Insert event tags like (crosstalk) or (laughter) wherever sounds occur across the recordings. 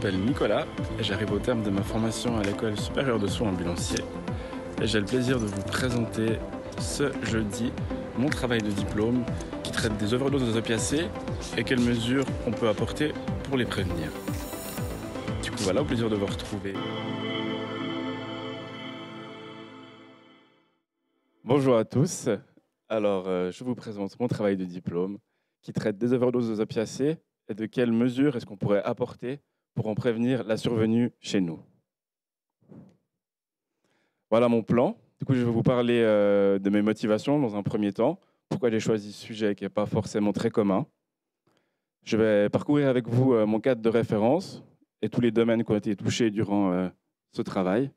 Je m'appelle Nicolas, et j'arrive au terme de ma formation à l'école supérieure de soins ambulanciers et j'ai le plaisir de vous présenter ce jeudi mon travail de diplôme qui traite des overdoses d'opiacés et quelles mesures on peut apporter pour les prévenir. Du coup voilà, au plaisir de vous retrouver. Bonjour à tous, alors euh, je vous présente mon travail de diplôme qui traite des overdoses d'opiacés et de quelles mesures est-ce qu'on pourrait apporter pour en prévenir la survenue chez nous. Voilà mon plan. Du coup, je vais vous parler euh, de mes motivations dans un premier temps, pourquoi j'ai choisi ce sujet qui n'est pas forcément très commun. Je vais parcourir avec vous euh, mon cadre de référence et tous les domaines qui ont été touchés durant euh, ce travail.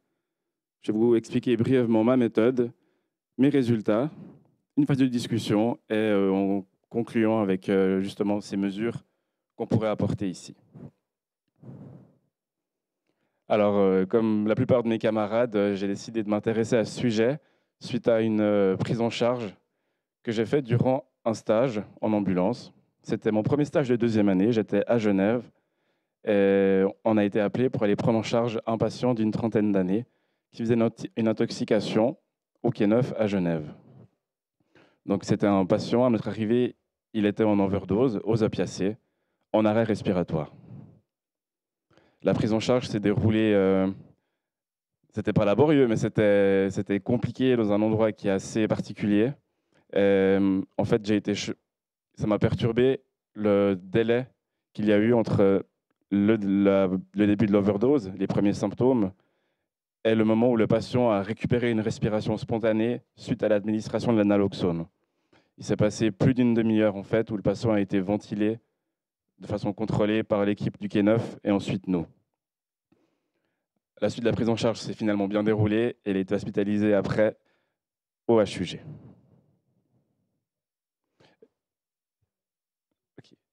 Je vais vous expliquer brièvement ma méthode, mes résultats, une phase de discussion et en concluant avec justement ces mesures qu'on pourrait apporter ici. Alors, euh, comme la plupart de mes camarades, euh, j'ai décidé de m'intéresser à ce sujet suite à une euh, prise en charge que j'ai faite durant un stage en ambulance. C'était mon premier stage de deuxième année, j'étais à Genève et on a été appelé pour aller prendre en charge un patient d'une trentaine d'années qui faisait une intoxication au Quai Neuf à Genève. Donc c'était un patient, à notre arrivée, il était en overdose, aux opiacés, en arrêt respiratoire la prise en charge s'est déroulée. ce euh, c'était pas laborieux, mais c'était, compliqué dans un endroit qui est assez particulier. Euh, en fait, j'ai été, ça m'a perturbé le délai qu'il y a eu entre le, le début de l'overdose, les premiers symptômes, et le moment où le patient a récupéré une respiration spontanée suite à l'administration de l'analoxone. Il s'est passé plus d'une demi-heure en fait où le patient a été ventilé de façon contrôlée par l'équipe du K9 et ensuite nous. La suite de la prise en charge s'est finalement bien déroulée et elle est hospitalisée après au HUG.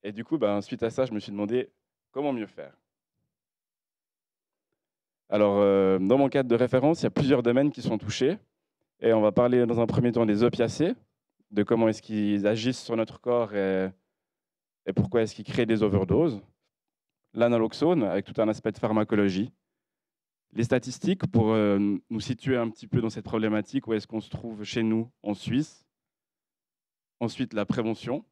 Et du coup, bah, suite à ça, je me suis demandé comment mieux faire. Alors, euh, dans mon cadre de référence, il y a plusieurs domaines qui sont touchés. Et on va parler dans un premier temps des opiacés, de comment est-ce qu'ils agissent sur notre corps et et pourquoi est-ce qu'il crée des overdoses L'analoxone, avec tout un aspect de pharmacologie. Les statistiques, pour euh, nous situer un petit peu dans cette problématique, où est-ce qu'on se trouve chez nous en Suisse. Ensuite, la prévention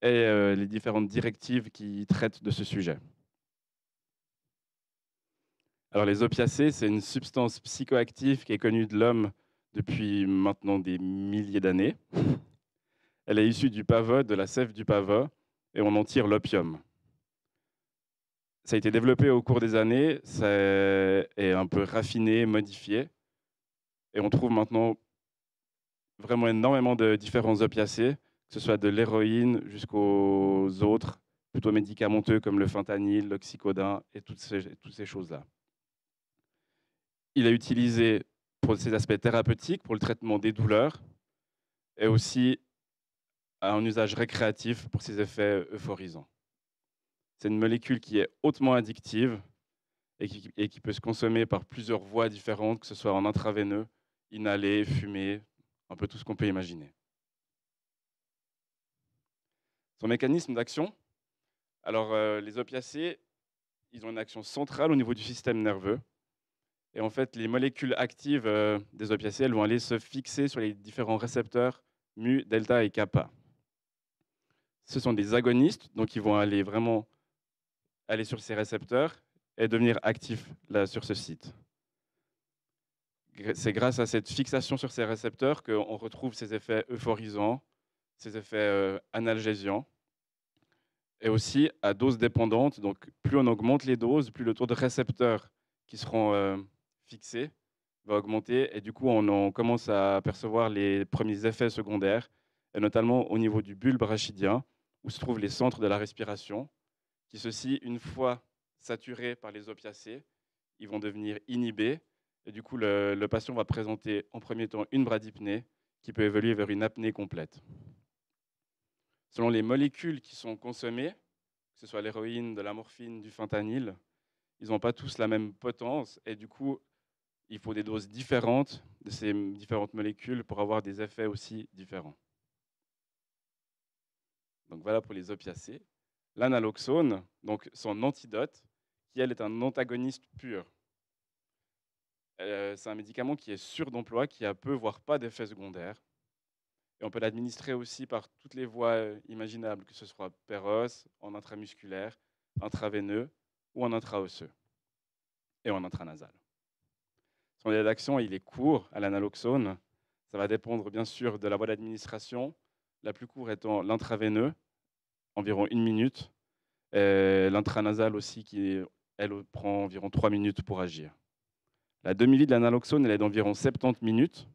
et euh, les différentes directives qui traitent de ce sujet. Alors les opiacés, c'est une substance psychoactive qui est connue de l'homme depuis maintenant des milliers d'années. Elle est issue du pavot, de la sève du pavot, et on en tire l'opium. Ça a été développé au cours des années, ça est un peu raffiné, modifié, et on trouve maintenant vraiment énormément de différents opiacés, que ce soit de l'héroïne jusqu'aux autres, plutôt médicamenteux comme le fentanyl, l'oxycodone et toutes toutes ces choses-là. Il est utilisé pour ses aspects thérapeutiques, pour le traitement des douleurs, et aussi à un usage récréatif pour ses effets euphorisants. C'est une molécule qui est hautement addictive et qui, peut se consommer par plusieurs voies différentes, que ce soit en intraveineux, inhalé, fumé, un peu tout ce qu'on peut imaginer. Son mécanisme d'action, alors euh, les opiacés, ils ont une action centrale au niveau du système nerveux. Et en fait, les molécules actives euh, des opiacés, elles vont aller se fixer sur les différents récepteurs mu, delta et kappa ce sont des agonistes, donc ils vont aller vraiment aller sur ces récepteurs et devenir actifs là, sur ce site. C'est grâce à cette fixation sur ces récepteurs qu'on retrouve ces effets euphorisants, ces effets analgésiens, euh, analgésiants, et aussi à dose dépendante. Donc plus on augmente les doses, plus le taux de récepteurs qui seront euh, fixés va augmenter, et du coup on, on commence à percevoir les premiers effets secondaires, et notamment au niveau du bulbe rachidien, où se trouvent les centres de la respiration, qui ceux une fois saturés par les opiacés, ils vont devenir inhibés. Et du coup, le, le patient va présenter en premier temps une bradypnée qui peut évoluer vers une apnée complète. Selon les molécules qui sont consommées, que ce soit l'héroïne, de la morphine, du fentanyl, ils n'ont pas tous la même potence et du coup, il faut des doses différentes de ces différentes molécules pour avoir des effets aussi différents. Donc voilà pour les opiacés. L'analoxone, donc son antidote, qui elle est un antagoniste pur. Euh, c'est un médicament qui est sûr d'emploi, qui a peu, voire pas d'effets secondaires. Et on peut l'administrer aussi par toutes les voies euh, imaginables, que ce soit péros, en intramusculaire, intraveineux ou en intraosseux et en intranasal. Son délai d'action, il est court à l'analoxone. Ça va dépendre bien sûr de la voie d'administration, la plus courte étant l'intraveineux, environ une minute, et l'intranasal aussi, qui elle prend environ trois minutes pour agir. La demi-vie de l'analoxone elle est d'environ 70 minutes.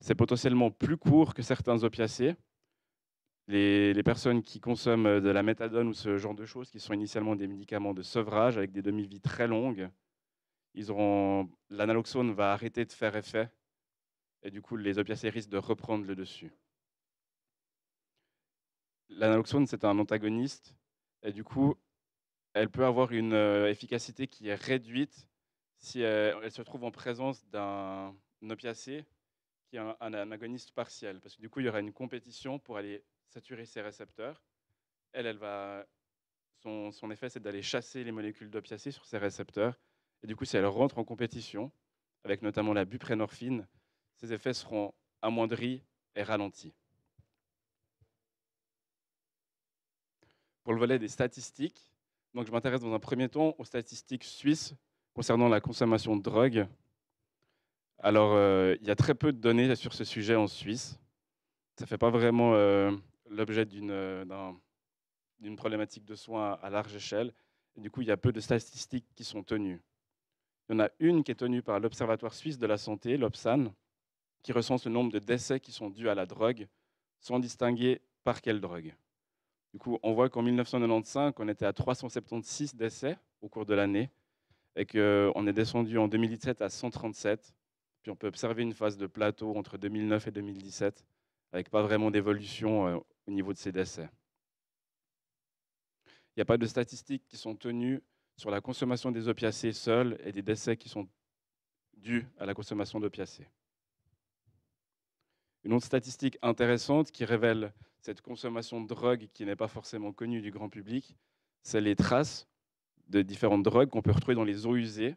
C'est potentiellement plus court que certains opiacés. Les, personnes qui consomment de la méthadone ou ce genre de choses, qui sont initialement des médicaments de sevrage avec des demi-vies très longues, ils auront, l'analoxone va arrêter de faire effet et du coup les opiacés risquent de reprendre le dessus l'analoxone, c'est un antagoniste, et du coup, elle peut avoir une euh, efficacité qui est réduite si euh, elle, se trouve en présence d'un opiacé qui est un, agoniste partiel, parce que du coup, il y aura une compétition pour aller saturer ses récepteurs. Elle, son, effet, c'est d'aller chasser les molécules d'opiacé sur ses récepteurs. Et du coup, si elle rentre en compétition, avec notamment la buprénorphine, ses effets seront amoindris et ralentis. pour le volet des statistiques. Donc, je m'intéresse dans un premier temps aux statistiques suisses concernant la consommation de drogue. Alors, euh, il y a très peu de données sur ce sujet en Suisse. Ça ne fait pas vraiment euh, l'objet euh, d'une problématique de soins à, large échelle. du coup, il y a peu de statistiques qui sont tenues. Il y en a une qui est tenue par l'Observatoire suisse de la santé, l'OPSAN, qui recense le nombre de décès qui sont dus à la drogue, sans distinguer par quelle drogue. Du coup, on voit qu'en 1995, on était à 376 décès au cours de l'année et qu'on est descendu en 2017 à 137. Puis on peut observer une phase de plateau entre 2009 et 2017 avec pas vraiment d'évolution euh, au niveau de ces décès. Il n'y a pas de statistiques qui sont tenues sur la consommation des opiacés seuls et des décès qui sont dus à la consommation d'opiacés. Une autre statistique intéressante qui révèle cette consommation de drogue qui n'est pas forcément connue du grand public, c'est les traces de différentes drogues qu'on peut retrouver dans les eaux usées.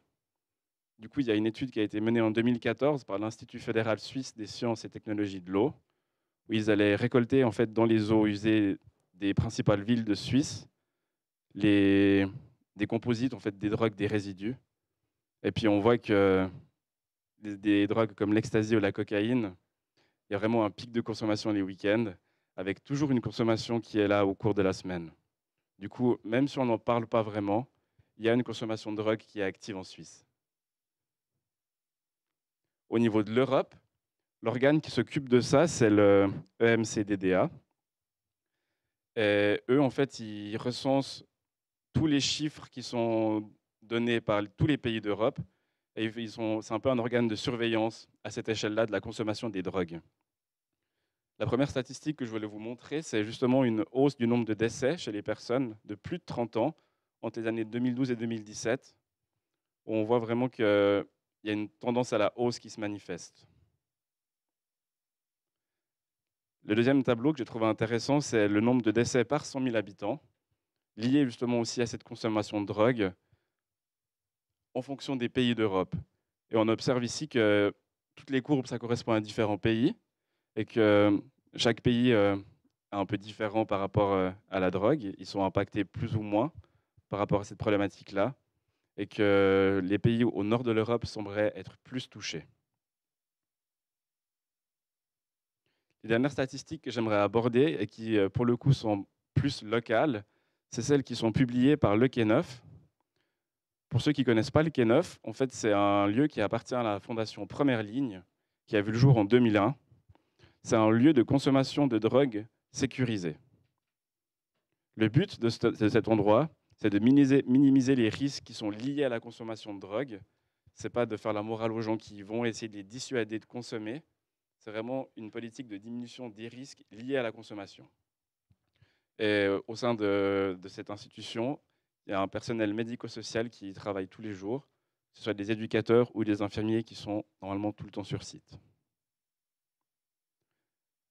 Du coup, il y a une étude qui a été menée en 2014 par l'Institut fédéral suisse des sciences et technologies de l'eau, où ils allaient récolter en fait dans les eaux usées des principales villes de Suisse les, des composites, en fait, des drogues, des résidus. Et puis on voit que des, drogues comme l'ecstasy ou la cocaïne il y a vraiment un pic de consommation les week-ends, avec toujours une consommation qui est là au cours de la semaine. Du coup, même si on n'en parle pas vraiment, il y a une consommation de drogue qui est active en Suisse. Au niveau de l'Europe, l'organe qui s'occupe de ça, c'est le EMCDDA. eux, en fait, ils recensent tous les chiffres qui sont donnés par tous les pays d'Europe et c'est un peu un organe de surveillance à cette échelle-là de la consommation des drogues. La première statistique que je voulais vous montrer, c'est justement une hausse du nombre de décès chez les personnes de plus de 30 ans entre les années 2012 et 2017, où on voit vraiment qu'il y a une tendance à la hausse qui se manifeste. Le deuxième tableau que j'ai trouvé intéressant, c'est le nombre de décès par 100 000 habitants, lié justement aussi à cette consommation de drogue en fonction des pays d'Europe. Et on observe ici que toutes les courbes, ça correspond à différents pays et que chaque pays euh, est un peu différent par rapport euh, à la drogue. Ils sont impactés plus ou moins par rapport à cette problématique-là et que les pays au nord de l'Europe sembleraient être plus touchés. Les dernières statistiques que j'aimerais aborder et qui, euh, pour le coup, sont plus locales, c'est celles qui sont publiées par le K9, pour ceux qui ne connaissent pas le Quai en fait, c'est un lieu qui appartient à la Fondation Première Ligne, qui a vu le jour en 2001. C'est un lieu de consommation de drogue sécurisé. Le but de, cet endroit, c'est de minimiser, les risques qui sont liés à la consommation de drogue. Ce n'est pas de faire la morale aux gens qui vont essayer de les dissuader de consommer. C'est vraiment une politique de diminution des risques liés à la consommation. Et euh, au sein de, de cette institution, il y a un personnel médico-social qui y travaille tous les jours, que ce soit des éducateurs ou des infirmiers qui sont normalement tout le temps sur site.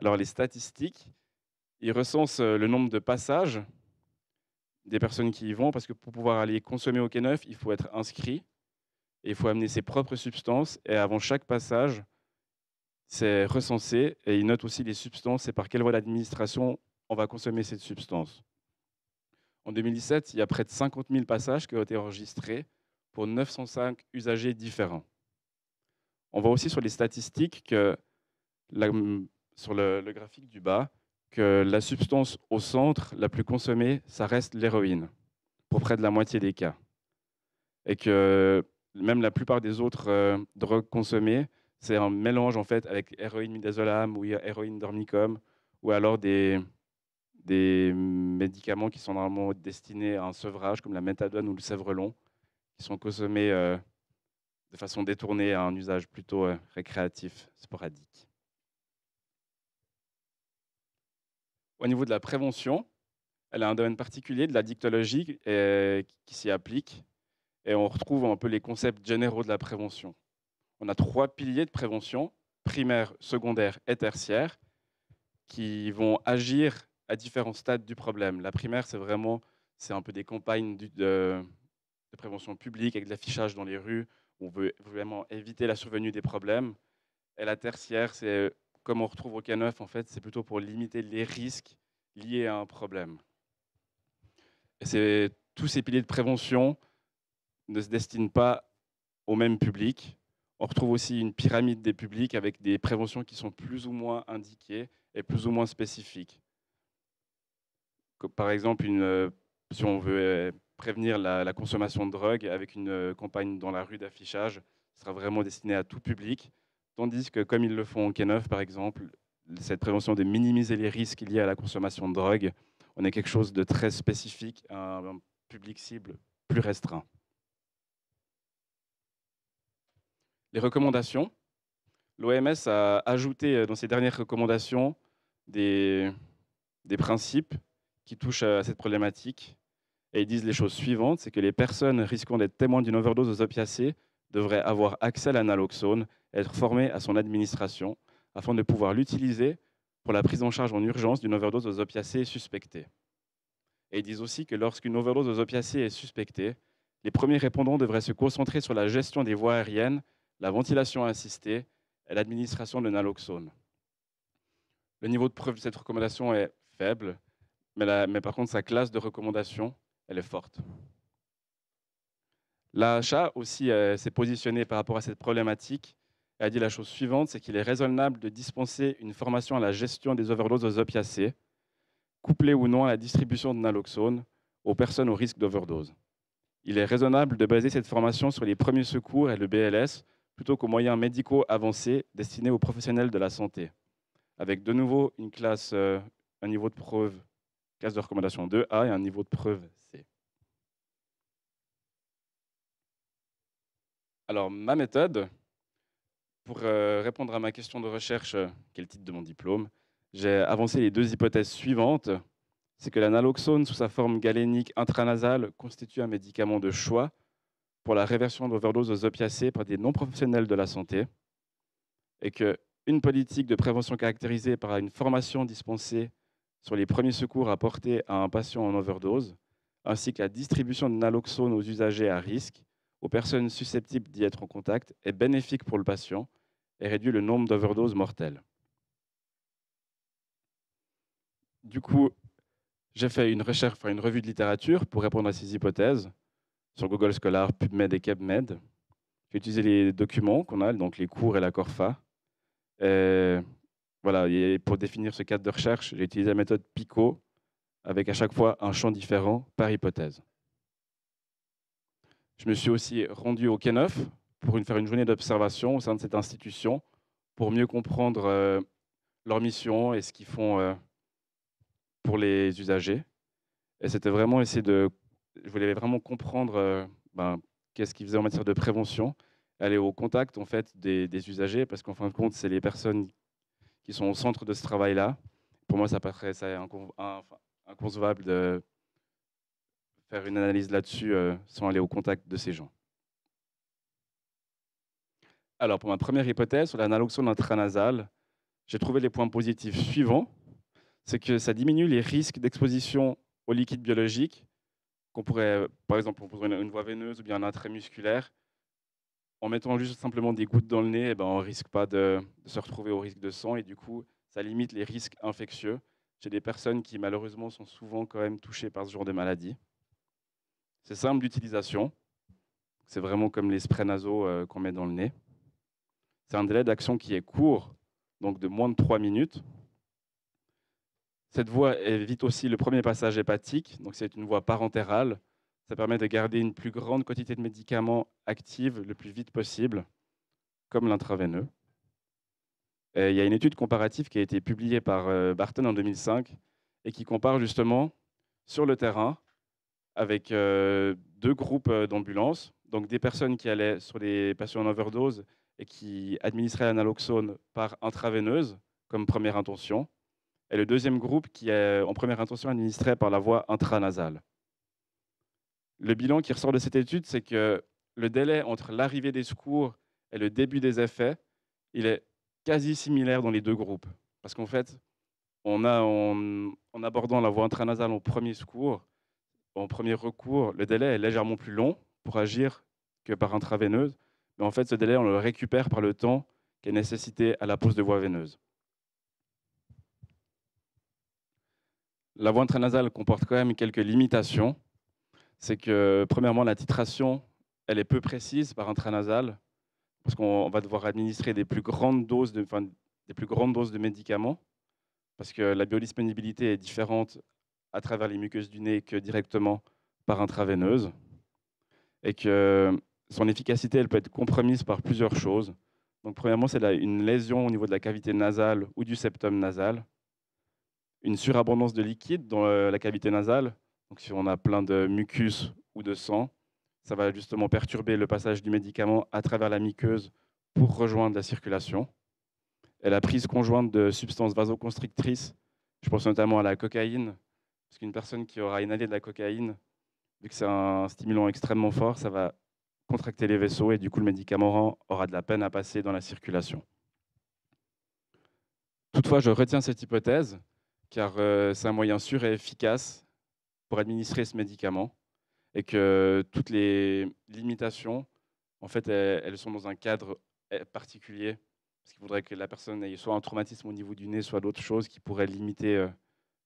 Alors les statistiques, ils recensent euh, le nombre de passages des personnes qui y vont, parce que pour pouvoir aller consommer au K9, il faut être inscrit, et il faut amener ses propres substances, et avant chaque passage, c'est recensé, et ils notent aussi les substances et par quelle voie d'administration on va consommer cette substance. En 2017, il y a près de 50 000 passages qui ont été enregistrés pour 905 usagers différents. On voit aussi sur les statistiques, que sur le, graphique du bas, que la substance au centre la plus consommée, ça reste l'héroïne, pour près de la moitié des cas. Et que même la plupart des autres euh, drogues consommées, c'est un mélange en fait avec héroïne midazolam ou héroïne dormicum, ou alors des, des médicaments qui sont normalement destinés à un sevrage, comme la méthadone ou le sèvrelon, qui sont consommés euh, de façon détournée à un usage plutôt euh, récréatif, sporadique. Au niveau de la prévention, elle a un domaine particulier de la dictologie euh, qui s'y applique, et on retrouve un peu les concepts généraux de la prévention. On a trois piliers de prévention, primaire, secondaire et tertiaire, qui vont agir à différents stades du problème. La primaire, c'est vraiment, c'est un peu des campagnes de, prévention publique avec de l'affichage dans les rues. Où on veut vraiment éviter la survenue des problèmes. Et la tertiaire, c'est comme on retrouve au K9, en fait, c'est plutôt pour limiter les risques liés à un problème. tous ces piliers de prévention ne se destinent pas au même public. On retrouve aussi une pyramide des publics avec des préventions qui sont plus ou moins indiquées et plus ou moins spécifiques par exemple, euh, si on veut euh, prévenir la, consommation de drogue avec une euh, campagne dans la rue d'affichage, sera vraiment destiné à tout public. Tandis que, comme ils le font au K9, par exemple, cette prévention de minimiser les risques liés à la consommation de drogue, on est quelque chose de très spécifique à un public cible plus restreint. Les recommandations. L'OMS a ajouté dans ses dernières recommandations des, des principes qui touchent à cette problématique. Et ils disent les choses suivantes, c'est que les personnes risquant d'être témoins d'une overdose aux opiacés devraient avoir accès à la naloxone être formées à son administration afin de pouvoir l'utiliser pour la prise en charge en urgence d'une overdose aux opiacés suspectée. Et ils disent aussi que lorsqu'une overdose aux opiacés est suspectée, les premiers répondants devraient se concentrer sur la gestion des voies aériennes, la ventilation assistée et l'administration de naloxone. Le niveau de preuve de cette recommandation est faible, mais, par contre, sa classe de recommandation, elle est forte. L'AHA aussi euh, s'est positionnée par rapport à cette problématique et a dit la chose suivante, c'est qu'il est raisonnable de dispenser une formation à la gestion des overdoses aux opiacés, couplée ou non à la distribution de naloxone aux personnes au risque d'overdose. Il est raisonnable de baser cette formation sur les premiers secours et le BLS plutôt qu'aux moyens médicaux avancés destinés aux professionnels de la santé, avec de nouveau une classe, euh, un niveau de preuve de recommandation 2A et un niveau de preuve C. Alors, ma méthode, pour euh, répondre à ma question de recherche, qui est le titre de mon diplôme, j'ai avancé les deux hypothèses suivantes. C'est que l'analoxone sous sa forme galénique intranasale, constitue un médicament de choix pour la réversion d'overdose aux opiacés par des non-professionnels de la santé, et que une politique de prévention caractérisée par une formation dispensée sur les premiers secours apportés à un patient en overdose, ainsi que la distribution de naloxone aux usagers à risque, aux personnes susceptibles d'y être en contact, est bénéfique pour le patient et réduit le nombre d'overdoses mortelles. Du coup, j'ai fait une recherche, une revue de littérature pour répondre à ces hypothèses sur Google Scholar, PubMed et KebMed. J'ai utilisé les documents qu'on a, donc les cours et la Corfa. Et voilà, pour définir ce cadre de recherche, j'ai utilisé la méthode PICO, avec à chaque fois un champ différent par hypothèse. Je me suis aussi rendu au k pour une, faire une journée d'observation au sein de cette institution pour mieux comprendre euh, leur mission et ce qu'ils font euh, pour les usagers. Et c'était vraiment essayer de... Je voulais vraiment comprendre euh, ben, qu'est-ce qu'ils faisaient en matière de prévention, aller au contact en fait des, des usagers, parce qu'en fin de compte, c'est les personnes qui sont au centre de ce travail-là. Pour moi, ça paraît inconcevable de faire une analyse là-dessus euh, sans aller au contact de ces gens. Alors, pour ma première hypothèse sur l'analoxone intranasale, j'ai trouvé les points positifs suivants. C'est que ça diminue les risques d'exposition aux liquides biologiques qu'on pourrait, par exemple, pour une, une voie veineuse ou bien un musculaire, en mettant juste simplement des gouttes dans le nez, eh ben, on ne risque pas de, se retrouver au risque de sang et du coup, ça limite les risques infectieux chez des personnes qui malheureusement sont souvent quand même touchées par ce genre de maladie. C'est simple d'utilisation. C'est vraiment comme les sprays nasaux euh, qu'on met dans le nez. C'est un délai d'action qui est court, donc de moins de 3 minutes. Cette voie évite aussi le premier passage hépatique, donc c'est une voie parentérale ça permet de garder une plus grande quantité de médicaments actifs le plus vite possible, comme l'intraveineux. il y a une étude comparative qui a été publiée par euh, Barton en 2005 et qui compare justement sur le terrain avec euh, deux groupes euh, d'ambulances, donc des personnes qui allaient sur des patients en overdose et qui administraient l'analoxone par intraveineuse comme première intention, et le deuxième groupe qui est en première intention administré par la voie intranasale. Le bilan qui ressort de cette étude, c'est que le délai entre l'arrivée des secours et le début des effets, il est quasi similaire dans les deux groupes. Parce qu'en fait, on a, en abordant la voie intranasale en premier secours, en premier recours, le délai est légèrement plus long pour agir que par intraveineuse. Mais en fait, ce délai, on le récupère par le temps qui est nécessité à la pose de voie veineuse. La voie intranasale comporte quand même quelques limitations c'est que, premièrement, la titration, elle est peu précise par intranasal, parce qu'on va devoir administrer des plus grandes doses de, des plus grandes doses de médicaments, parce que la biodisponibilité est différente à travers les muqueuses du nez que directement par intraveineuse, et que son efficacité, elle peut être compromise par plusieurs choses. Donc, premièrement, c'est une lésion au niveau de la cavité nasale ou du septum nasal, une surabondance de liquide dans euh, la cavité nasale, donc si on a plein de mucus ou de sang, ça va justement perturber le passage du médicament à travers la muqueuse pour rejoindre la circulation. Et la prise conjointe de substances vasoconstrictrices, je pense notamment à la cocaïne, parce qu'une personne qui aura inhalé de la cocaïne, vu que c'est un stimulant extrêmement fort, ça va contracter les vaisseaux et du coup le médicament aura de la peine à passer dans la circulation. Toutefois, je retiens cette hypothèse, car euh, c'est un moyen sûr et efficace pour administrer ce médicament et que toutes les limitations, en fait, elles, sont dans un cadre eh, particulier, parce qu'il faudrait que la personne ait soit un traumatisme au niveau du nez, soit d'autres choses qui pourraient limiter euh,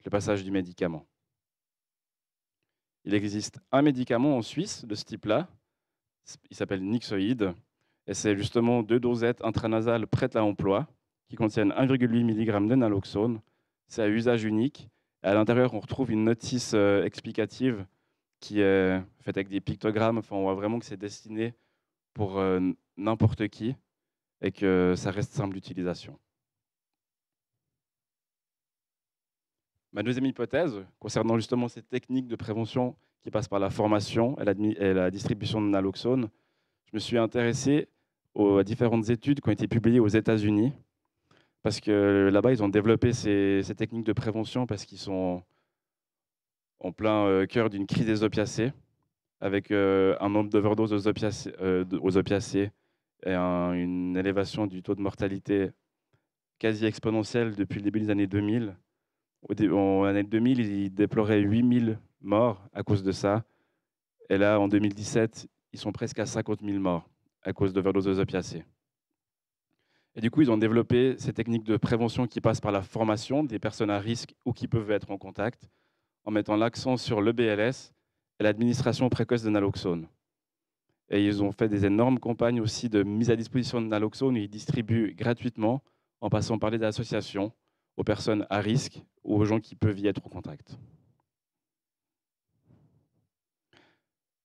le passage du médicament. Il existe un médicament en Suisse de ce type-là, il s'appelle Nixoïde, et c'est justement deux dosettes intranasales prêtes à emploi qui contiennent 1,8 mg de naloxone. C'est à usage unique à l'intérieur, on retrouve une notice euh, explicative qui est faite avec des pictogrammes. on voit vraiment que c'est destiné pour euh, n'importe qui et que ça reste simple d'utilisation. Ma deuxième hypothèse concernant justement ces techniques de prévention qui passent par la formation et la distribution de naloxone, je me suis intéressé aux différentes études qui ont été publiées aux États-Unis parce que là-bas, ils ont développé ces, techniques de prévention parce qu'ils sont en plein euh, cœur d'une crise des opiacés, avec euh, un nombre d'overdoses aux opiacés euh, et une élévation du taux de mortalité quasi exponentielle depuis le début des années 2000. En année 2000, ils déploraient 8000 morts à cause de ça. Et là, en 2017, ils sont presque à 50 000 morts à cause d'overdoses aux opiacés. Et du coup, ils ont développé ces techniques de prévention qui passent par la formation des personnes à risque ou qui peuvent être en contact, en mettant l'accent sur le BLS et l'administration précoce de naloxone. Et ils ont fait des énormes campagnes aussi de mise à disposition de naloxone. Ils distribuent gratuitement, en passant par les associations, aux personnes à risque ou aux gens qui peuvent y être en contact.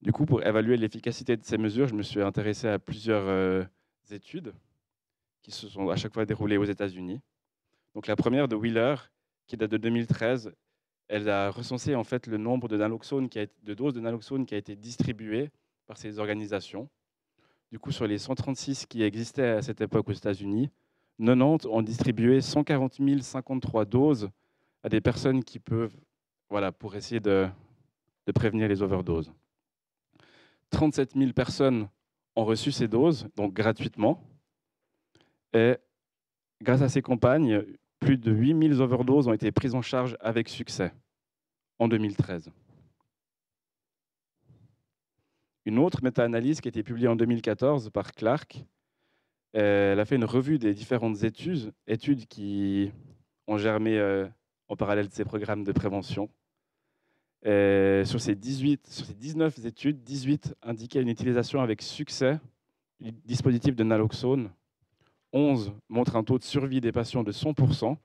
Du coup, pour évaluer l'efficacité de ces mesures, je me suis intéressé à plusieurs euh, études qui se sont à chaque fois déroulées aux États-Unis. Donc la première de Wheeler, qui date de 2013, elle a recensé en fait le nombre de, naloxone qui a de doses de naloxone qui a été distribuée par ces organisations. Du coup, sur les 136 qui existaient à cette époque aux États-Unis, 90 ont distribué 140 053 doses à des personnes qui peuvent, voilà, pour essayer de, de prévenir les overdoses. 37 000 personnes ont reçu ces doses, donc gratuitement. Et grâce à ses compagnes, plus de 8000 overdoses ont été prises en charge avec succès en 2013. Une autre méta-analyse qui a été publiée en 2014 par Clark, elle a fait une revue des différentes études, études qui ont germé euh, en parallèle de ces programmes de prévention. sur, ces 18, sur ces 19 études, 18 indiquaient une utilisation avec succès du dispositif de naloxone 11 montrent un taux de survie des patients de 100%.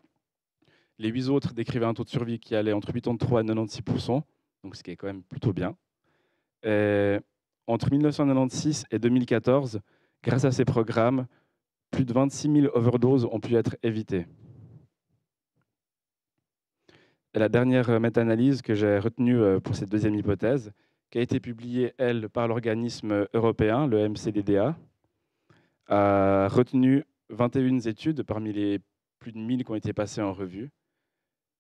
Les 8 autres décrivaient un taux de survie qui allait entre 83 et 96%, donc ce qui est quand même plutôt bien. Euh, entre 1996 et 2014, grâce à ces programmes, plus de 26 000 overdoses ont pu être évitées. la dernière euh, méta-analyse que j'ai retenue euh, pour cette deuxième hypothèse, qui a été publiée, elle, par l'organisme européen, le MCDDA, a retenu 21 études parmi les plus de 1000 qui ont été passées en revue.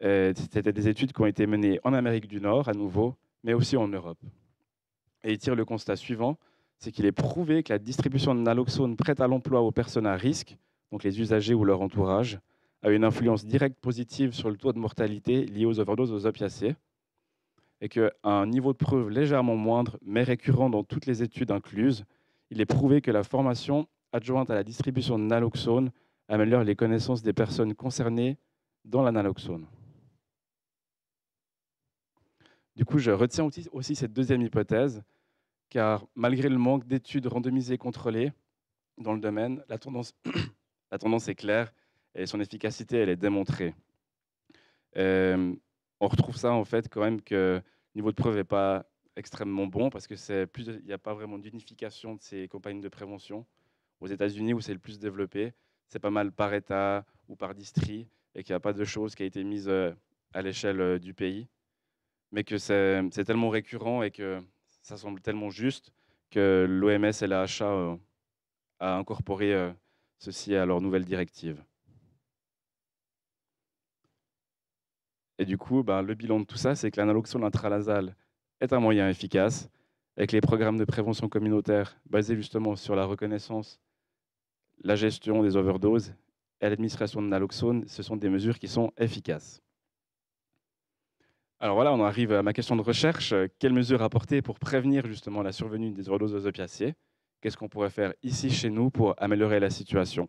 Euh, c'était des études qui ont été menées en Amérique du Nord, à nouveau, mais aussi en Europe. Et il tire le constat suivant, c'est qu'il est prouvé que la distribution de naloxone prête à l'emploi aux personnes à risque, donc les usagers ou leur entourage, a une influence directe positive sur le taux de mortalité lié aux overdoses aux opiacés, et qu'à un niveau de preuve légèrement moindre, mais récurrent dans toutes les études incluses, il est prouvé que la formation adjointe à la distribution de naloxone améliore les connaissances des personnes concernées dans la naloxone. Du coup, je retiens aussi cette deuxième hypothèse, car malgré le manque d'études randomisées et contrôlées dans le domaine, la tendance, (coughs) est claire et son efficacité, elle est démontrée. Euh, on retrouve ça, en fait, quand même, que le niveau de preuve n'est pas extrêmement bon, parce qu'il n'y a pas vraiment d'unification de ces campagnes de prévention. Aux États-Unis, où c'est le plus développé, c'est pas mal par État ou par district, et qu'il n'y a pas de chose qui a été mise euh, à l'échelle euh, du pays, mais que c'est tellement récurrent et que ça semble tellement juste que l'OMS et la HA euh, a incorporé ceci à leur nouvelle directive. Et du coup, ben, le bilan de tout ça, c'est que l'analoxone intralasale est un moyen efficace et que les programmes de prévention communautaire basés justement sur la reconnaissance la gestion des overdoses et l'administration de naloxone, ce sont des mesures qui sont efficaces. Alors voilà, on arrive à ma question de recherche. Quelles mesures apporter pour prévenir justement la survenue des overdoses aux Qu'est-ce qu'on pourrait faire ici chez nous pour améliorer la situation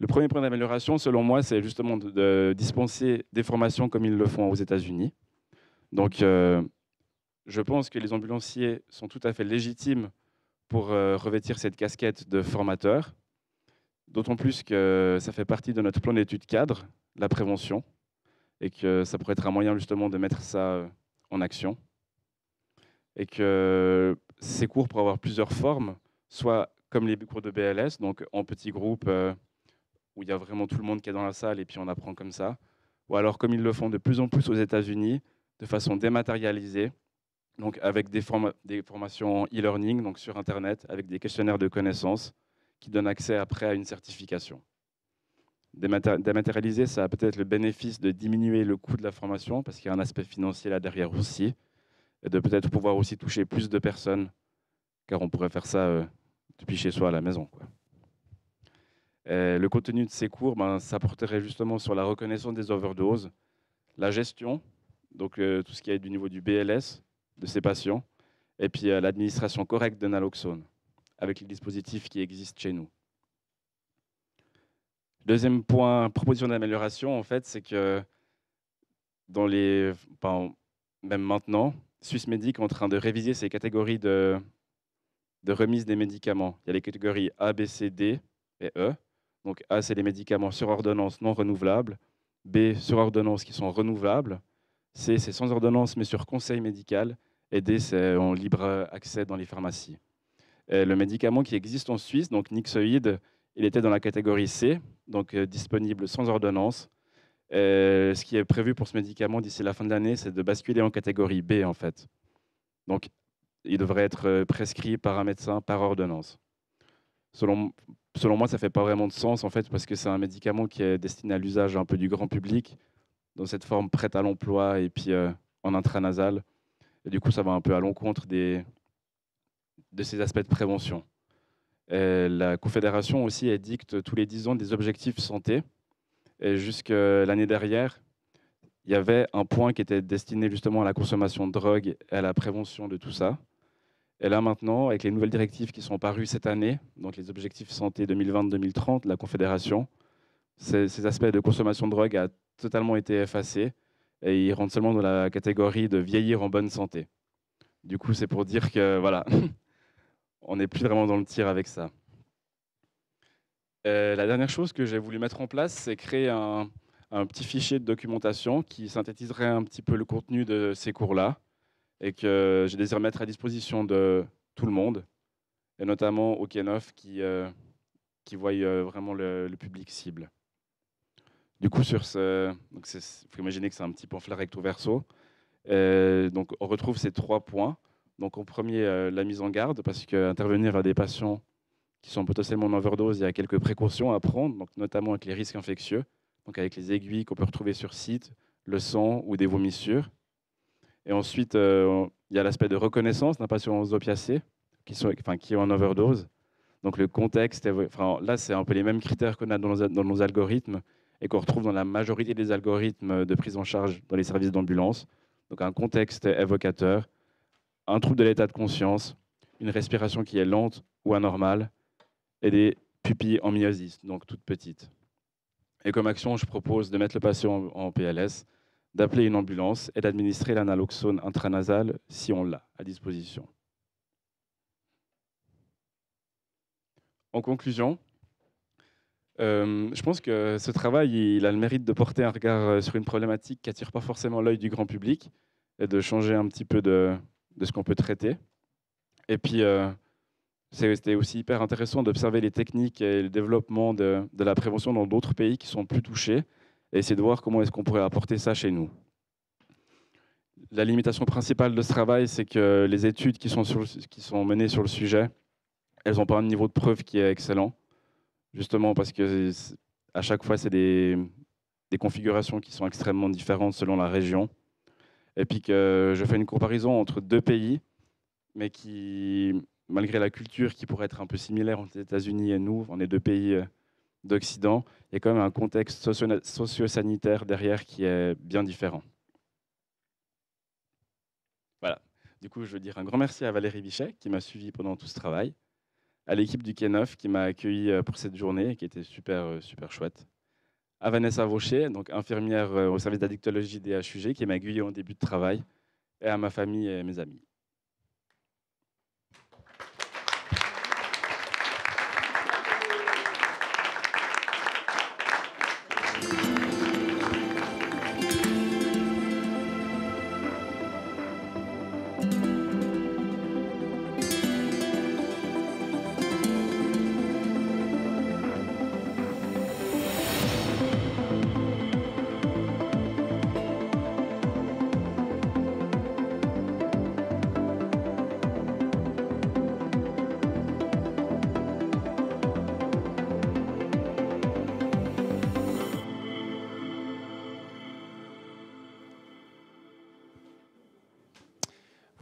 Le premier point d'amélioration, selon moi, c'est justement de, dispenser des formations comme ils le font aux États-Unis. Donc, euh, je pense que les ambulanciers sont tout à fait légitimes pour euh, revêtir cette casquette de formateur, d'autant plus que ça fait partie de notre plan d'études cadre, la prévention, et que ça pourrait être un moyen justement de mettre ça euh, en action, et que ces cours pourraient avoir plusieurs formes, soit comme les cours de BLS, donc en petits groupes euh, où il y a vraiment tout le monde qui est dans la salle et puis on apprend comme ça, ou alors comme ils le font de plus en plus aux États-Unis, de façon dématérialisée, donc avec des, formations e-learning, donc sur Internet, avec des questionnaires de connaissances qui donnent accès après à une certification. dématérialiser, ça a peut-être le bénéfice de diminuer le coût de la formation, parce qu'il y a un aspect financier là derrière aussi, et de peut-être pouvoir aussi toucher plus de personnes, car on pourrait faire ça euh, depuis chez soi à la maison. le contenu de ces cours, ben, ça porterait justement sur la reconnaissance des overdoses, la gestion, donc euh, tout ce qui est du niveau du BLS, de ces patients, et puis euh, l'administration correcte de naloxone avec les dispositifs qui existent chez nous. Deuxième point, proposition d'amélioration, en fait, c'est que dans les, même maintenant, Swissmedic est en train de réviser ses catégories de, remise des médicaments. Il y a les catégories A, B, C, D et E. Donc A, c'est les médicaments sur ordonnance non renouvelables. B, sur ordonnance qui sont renouvelables. C, c'est sans ordonnance, mais sur conseil médical. Et D, c'est en libre accès dans les pharmacies. Euh, le médicament qui existe en Suisse, donc nixoïde il était dans la catégorie C, donc euh, disponible sans ordonnance. Euh, ce qui est prévu pour ce médicament d'ici la fin de l'année, c'est de basculer en catégorie B, en fait. Donc, il devrait être prescrit par un médecin par ordonnance. Selon, selon moi, ça ne fait pas vraiment de sens, en fait, parce que c'est un médicament qui est destiné à l'usage un peu du grand public dans cette forme prête à l'emploi et puis euh, en intranasal. Et du coup, ça va un peu à l'encontre des, de ces aspects de prévention. Euh, la Confédération aussi, édicte tous les 10 ans des objectifs santé. Et jusque l'année dernière, il y avait un point qui était destiné justement à la consommation de drogue et à la prévention de tout ça. Et là maintenant, avec les nouvelles directives qui sont parues cette année, donc les objectifs santé 2020-2030 de la Confédération, ces, ces, aspects de consommation de drogue à totalement été effacé et il rentre seulement dans la catégorie de vieillir en bonne santé. Du coup, c'est pour dire que voilà, (laughs) on n'est plus vraiment dans le tir avec ça. Euh, la dernière chose que j'ai voulu mettre en place, c'est créer un, petit fichier de documentation qui synthétiserait un petit peu le contenu de ces cours-là et que je désire mettre à disposition de tout le monde, et notamment au Kenoff, qui, euh, qui voit euh, vraiment le public cible. Du coup, sur ce, faut imaginer que c'est un petit pamphlet recto-verso. Euh, donc, on retrouve ces trois points. Donc, en premier, euh, la mise en garde, parce qu'intervenir à des patients qui sont potentiellement en overdose, il y a quelques précautions à prendre, donc notamment avec les risques infectieux, donc avec les aiguilles qu'on peut retrouver sur site, le sang ou des vomissures. Et ensuite, euh, il y a l'aspect de reconnaissance d'un patient aux opiacés qui, sont, enfin, qui est en overdose. Donc le contexte, là c'est un peu les mêmes critères qu'on a dans nos algorithmes, et qu'on retrouve dans la majorité des algorithmes de prise en charge dans les services d'ambulance. Donc un contexte évocateur, un trouble de l'état de conscience, une respiration qui est lente ou anormale et des pupilles en myosis, donc toutes petites. Et comme action, je propose de mettre le patient en PLS, d'appeler une ambulance et d'administrer l'analoxone intranasal si on l'a à disposition. En conclusion, euh, je pense que ce travail, a le mérite de porter un regard euh, sur une problématique qui attire pas forcément l'œil du grand public et de changer un petit peu de, ce qu'on peut traiter. Et puis, euh, c'était aussi hyper intéressant d'observer les techniques et le développement de, la prévention dans d'autres pays qui sont plus touchés et essayer de voir comment est-ce qu'on pourrait apporter ça chez nous. La limitation principale de ce travail, c'est que les études qui sont, qui sont menées sur le sujet, elles n'ont pas un niveau de preuve qui est excellent justement parce que à chaque fois, c'est des, configurations qui sont extrêmement différentes selon la région. Et puis que je fais une comparaison entre deux pays, mais qui, malgré la culture qui pourrait être un peu similaire entre les États-Unis et nous, on est deux pays euh, d'Occident, il y a quand même un contexte socio-sanitaire derrière qui est bien différent. Voilà. Du coup, je veux dire un grand merci à Valérie Bichet qui m'a suivi pendant tout ce travail à l'équipe du Kenof qui m'a accueilli euh, pour cette journée, qui était super, euh, super chouette. À Vanessa Vaucher, donc infirmière euh, au service d'addictologie des HUG, qui m'a aiguillé en début de travail, et à ma famille et mes amis.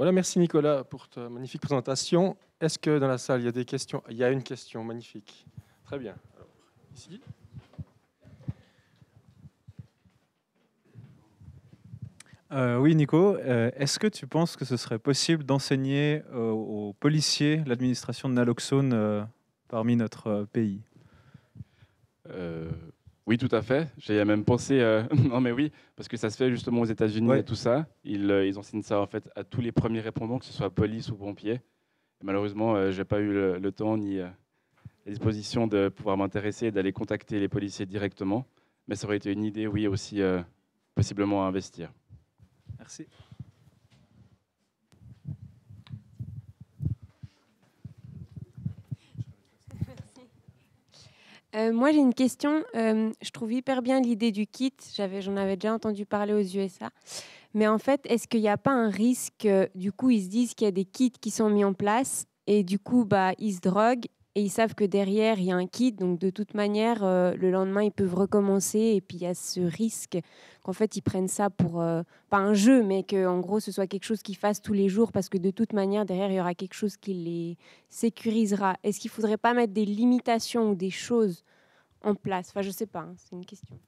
Voilà, merci Nicolas pour ta magnifique présentation. Est-ce que dans la salle, il y a des questions Il y a une question, magnifique. Très bien. ici. Euh, oui, Nico, euh, est-ce que tu penses que ce serait possible d'enseigner aux policiers l'administration de naloxone euh, parmi notre pays oui, tout à fait. J'ai même pensé. Euh, (laughs) non, mais oui, parce que ça se fait justement aux États-Unis et tout ça. Euh, ils, enseignent ça en fait à tous les premiers répondants, que ce soit police ou pompiers. malheureusement, je euh, j'ai pas eu le, temps ni la disposition de pouvoir m'intéresser et d'aller contacter les policiers directement. Mais ça aurait été une idée, oui, aussi possiblement à investir. Merci. Euh, moi, j'ai une question. Euh, je trouve hyper bien l'idée du kit. J'avais, j'en avais déjà entendu parler aux USA. Mais en fait, est-ce qu'il n'y a pas un risque euh, Du coup, ils se disent qu'il y a des kits qui sont mis en place et du coup, bah, ils se droguent ils savent que derrière, il y a un kit. Donc, de toute manière, euh, le lendemain, ils peuvent recommencer. Et puis, il y a ce risque qu'en fait, ils prennent ça pour, euh, pas un jeu, mais qu'en gros, ce soit quelque chose qu'ils fassent tous les jours. Parce que de toute manière, derrière, il y aura quelque chose qui les sécurisera. Est-ce qu'il ne faudrait pas mettre des limitations ou des choses en place Enfin, je ne sais pas, hein, c'est une question.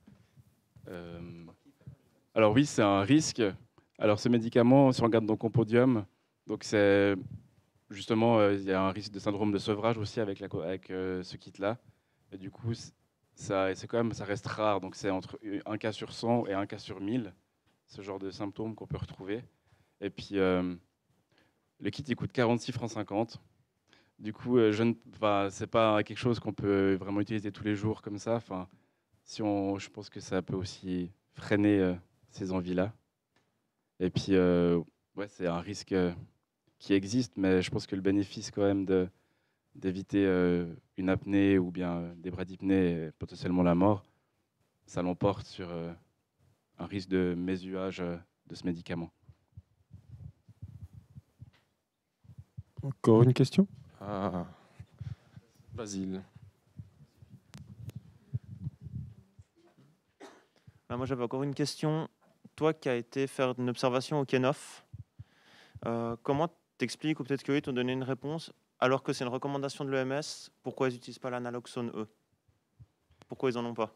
Euh, alors oui, c'est un risque. Alors ce médicament, si on regarde dans Compodium, donc c'est justement, euh, il y a un risque de syndrome de sevrage aussi avec, la, avec euh, ce kit-là. du coup, ça, c'est quand même, ça reste rare. Donc c'est entre un cas sur 100 et un cas sur 1000, ce genre de symptômes qu'on peut retrouver. Et puis, euh, le kit, il coûte 46 francs 50. Du coup, je ne, c'est pas quelque chose qu'on peut vraiment utiliser tous les jours comme ça. Enfin, si on, je pense que ça peut aussi freiner ces envies-là. Et puis, ouais, c'est un risque qui existe, mais je pense que le bénéfice quand même de d'éviter euh, une apnée ou bien euh, des bradypnées et potentiellement la mort, ça l'emporte sur euh, un risque de mésuage de ce médicament. Encore une question Basile. Ah, ah, moi j'avais encore une question. Toi qui as été faire une observation au Kenov, euh, comment explique ou peut-être qu'ils t'ont donné une réponse, alors que c'est une recommandation de l'OMS, pourquoi ils n'utilisent pas l'analoxone eux Pourquoi ils n'en ont pas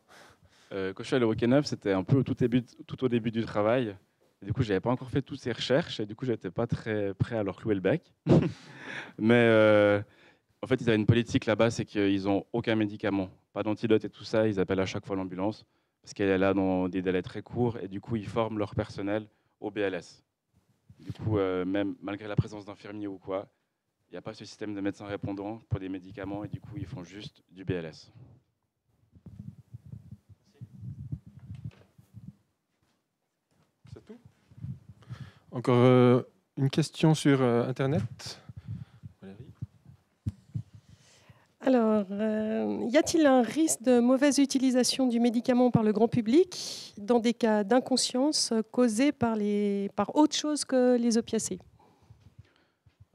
euh, Quand je suis allé au WC9, c'était un peu au tout, début, tout au début du travail. du coup, je n'avais pas encore fait toutes ces recherches et du coup, je n'étais pas très prêt à leur clouer le bec. (laughs) Mais euh, en fait, ils avaient une politique là-bas, c'est qu'ils n'ont aucun médicament, pas d'antidote et tout ça. Ils appellent à chaque fois l'ambulance parce qu'elle est là dans des délais très courts et du coup, ils forment leur personnel au BLS. Du coup, euh, même malgré la présence d'infirmiers ou quoi, il n'y a pas ce système de médecins répondants pour des médicaments et du coup, ils font juste du BLS. C'est tout Encore euh, une question sur euh, Internet Alors, euh, y a-t-il un risque de mauvaise utilisation du médicament par le grand public dans des cas d'inconscience causés par, par autre chose que les opiacés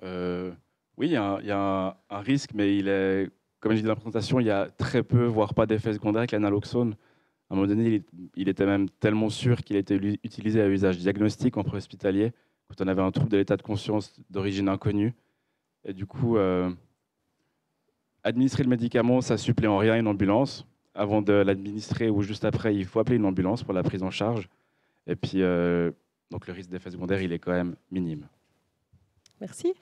euh, Oui, il y, a un risque, mais il est, comme je dis dans la présentation, il y a très peu, voire pas d'effets secondaires avec l'analoxone. À un moment donné, il, était même tellement sûr qu'il était utilisé à usage diagnostique en préhospitalier, quand on avait un trouble de l'état de conscience d'origine inconnue. Et du coup... Euh, administrer le médicament, ça supplée en rien une ambulance. Avant de l'administrer ou juste après, il faut appeler une ambulance pour la prise en charge. Et puis, euh, donc le risque d'effet secondaire, il est quand même minime. Merci.